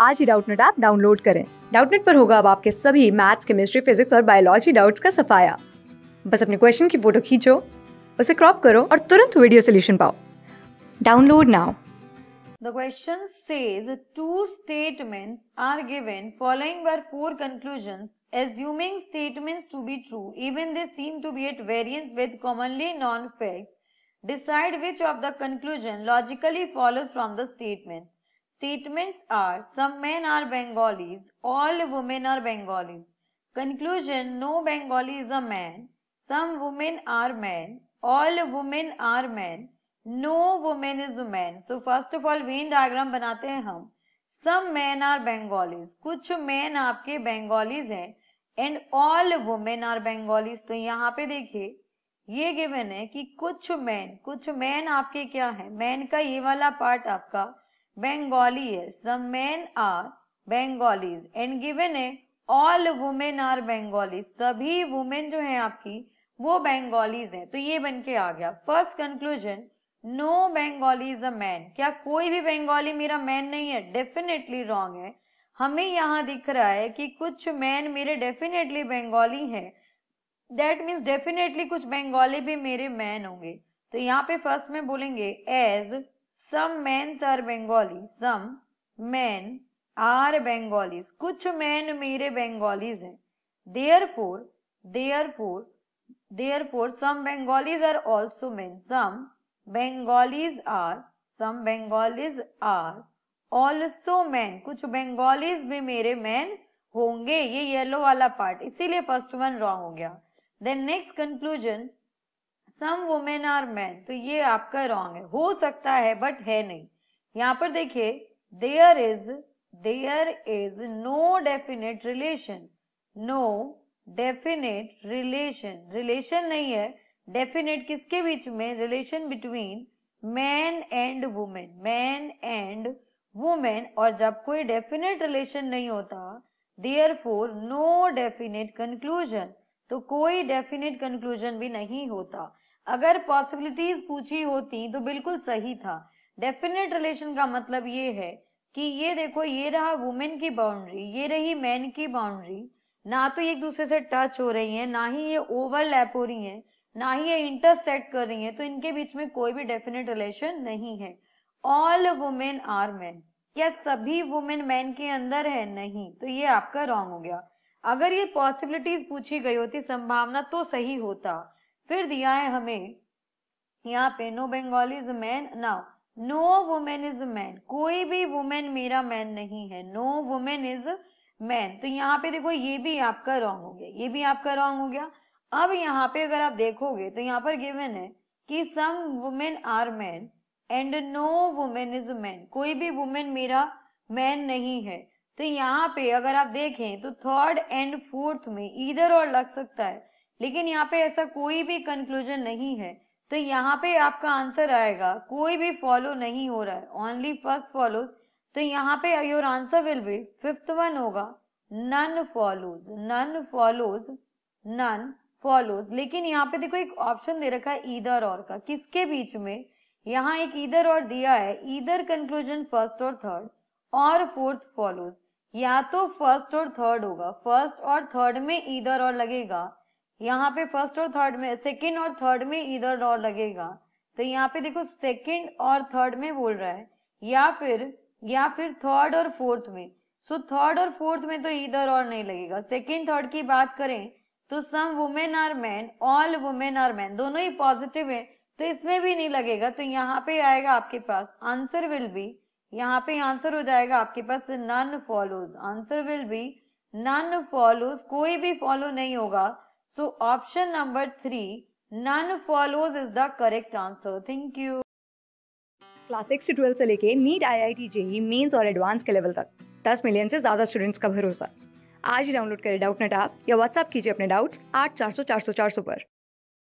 आज ही Doubtnut app download करें डाउटनेट पर होगा अब आपके सभी मैथ्स केमिस्ट्री फिजिक्स और बायोलॉजी डाउट्स का सफाया बस अपने क्वेश्चन की फोटो खींचो उसे क्रॉप करो और तुरंत वीडियो सोल्यूशन पाओ download now the question says two statements are given following by four conclusion assuming statements to be true even they seem to be at variance with commonly known fact decide which of the conclusion logically follows from the statements Statements are some men are Bengalis, all women are Bengalis. Conclusion No Bengali is a man, some women are men, all women are men, no woman is a man so first of all venn diagram banate hain hum some man are Bengalis कुछ man आपके बेंगोलीज हैं and all women are Bengalis तो यहाँ पे देखिए ये given है कि कुछ मैन कुछ मैन आपके क्या है मैन का ये वाला पार्ट आपका Bengali The men are Bengalis. And given है ऑल वुमेन आर बेंगोलीज सभी वुमेन जो है आपकी वो बेंगोलीज है तो ये बन के आ गया first conclusion no Bengali is a man क्या कोई भी बेंगोली मेरा मैन नहीं है डेफिनेटली रॉन्ग है हमें यहाँ दिख रहा है कि कुछ मैन मेरे डेफिनेटली बेंगोली है दैट मीन्स डेफिनेटली कुछ बंगाली भी मेरे मैन होंगे तो यहाँ पे फर्स्ट में बोलेंगे as some man are Bengali some man are Bengalis कुछ मैन मेरे बेंगोलीज हैं therefore therefore therefore some Bengalis are also man some Bengalis are some Bengalis are also man कुछ बेंगोलीज भी मेरे मैन होंगे ये येलो वाला पार्ट इसीलिए फर्स्ट वन रॉन्ग हो गया then next conclusion some women are man तो ये आपका रॉन्ग है हो सकता है बट है नहीं यहाँ पर देखिए there is there is no definite relation no definite relation relation नहीं है डेफिनेट किसके बीच में relation between man and women man and women और जब कोई डेफिनेट रिलेशन नहीं होता therefore no definite conclusion तो कोई डेफिनेट कंक्लूजन भी नहीं होता अगर पॉसिबिलिटीज पूछी होती तो बिल्कुल सही था डेफिनेट रिलेशन का मतलब ये है कि ये देखो ये रहा वुमेन की बाउंड्री ये रही मैन की बाउंड्री ना तो एक दूसरे से टच हो रही है ना ही ये ओवरलैप हो रही है ना ही ये इंटरसेक्ट कर रही है तो इनके बीच में कोई भी डेफिनेट रिलेशन नहीं है ऑल वुमेन आर मैन क्या सभी वुमेन मैन के अंदर है नहीं तो ये आपका रॉन्ग हो गया अगर ये पॉसिबिलिटीज पूछी गई होती संभावना तो सही होता फिर दिया है हमें यहाँ पे no Bengal is man now no women is man कोई भी वुमेन मेरा मैन नहीं है नो वुमेन इज मैन तो यहाँ पे देखो ये भी आपका रॉन्ग हो गया ये भी आपका रॉन्ग हो गया अब यहाँ पे अगर आप देखोगे तो यहाँ पर गिवन है कि some women are man and no women is man कोई भी वुमेन मेरा मैन नहीं है तो यहाँ पे अगर आप देखें तो थर्ड एंड फोर्थ में इधर और लग सकता है लेकिन यहाँ पे ऐसा कोई भी कंक्लूजन नहीं है तो यहाँ पे आपका आंसर आएगा कोई भी फॉलो नहीं हो रहा है ओनली फर्स्ट फॉलो तो यहाँ पे your answer will be fifth one होगा none follows none follows none follows लेकिन यहाँ पे देखो एक ऑप्शन दे रखा है ईदर और का किसके बीच में यहाँ एक ईदर और दिया है ईदर कंक्लूजन फर्स्ट और थर्ड और फोर्थ फॉलोज या तो फर्स्ट और थर्ड होगा फर्स्ट और थर्ड में ईदर और लगेगा यहाँ पे फर्स्ट और थर्ड में सेकेंड और थर्ड में इधर और लगेगा तो यहाँ पे देखो सेकेंड और थर्ड में बोल रहा है या फिर या फिर थर्ड और फोर्थ में सो थर्ड और फोर्थ में तो इधर और नहीं लगेगा सेकेंड थर्ड की बात करें तो some women are man all women are man दोनों ही पॉजिटिव है तो इसमें भी नहीं लगेगा तो यहाँ पे आएगा आपके पास आंसर विल बी यहाँ पे आंसर हो जाएगा आपके पास none follows answer will be none follows कोई भी फॉलो नहीं होगा so option number three none follows is the correct answer thank you class six से ट्वेल्थ से लेके NEET I I T JEE mains और एडवांस के लेवल तक दस मिलियन से ज़्यादा स्टूडेंट्स का भरोसा आज ही डाउनलोड करें डाउट नेट आप या व्हाट्सअप कीजिए अपने डाउट्स आठ चार सौ चार सौ चार सौ पर